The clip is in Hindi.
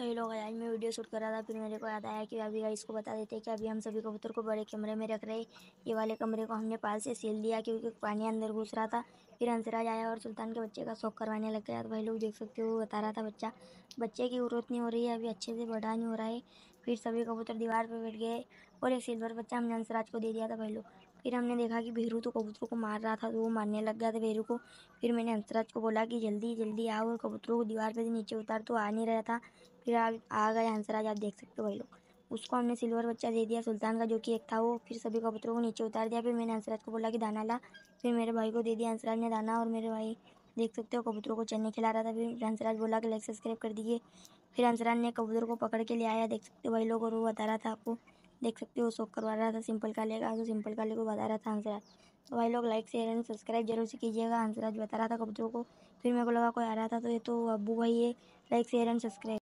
तो ये लोग आज मैं वीडियो शूट कर रहा था फिर मेरे को याद आया कि अभी गाइस को बता देते कि अभी हम सभी कबूतर को बड़े कमरे में रख रहे ये वाले कमरे को हमने पाल से सील दिया क्योंकि पानी अंदर घुस रहा था फिर हंसराज आया और सुल्तान के बच्चे का शौक करवाने लग गया तो भाई लोग देख सकते हो बता रहा था बच्चा बच्चे की ग्रोथ नहीं हो रही है अभी अच्छे से बड़ा नहीं हो रहा है फिर सभी कबूतर दीवार पर बैठ गए और एक सिल्वर बच्चा हमने हंसराज को दे दिया था पहले फिर हमने देखा कि भेरू तो कबूतरों को मार रहा था तो वो मारने लग गया था भेरू को फिर मैंने हंसराज को बोला कि जल्दी जल्दी आओ और कबूतरों को दीवार पर नीचे उतार तो आ नहीं रहा था फिर आ, आ गए हंसराज आप देख सकते हो भाई लोग उसको हमने सिल्वर बच्चा दे दिया सुल्तान का जो कि एक था वो फिर सभी कबूतरों को नीचे उतार दिया फिर मैंने हंसराज को बोला कि दाना ला फिर मेरे भाई को दे दिया हंसराज ने दाना और मेरे भाई देख सकते हो कबूतरों को चने खिला रहा था फिर हंसराज बोला कि लाइक सब्सक्राइब कर दीजिए फिर अंसरान ने कबूतर को पकड़ के ले आया देख सकते हो भाई लोग और वो बता रहा था आपको देख सकते हो शोक करवा रहा था सिंपल काले का तो सिंपल काले को बता रहा था हंसराज तो भाई लोग लाइक शेयर एंड सब्सक्राइब जरूर से कीजिएगा हंसराज बता रहा था कबूतरों को फिर मेरे को लगा कोई आ रहा था तो ये तो अबू भाई है लाइक शेयर एंड सब्सक्राइब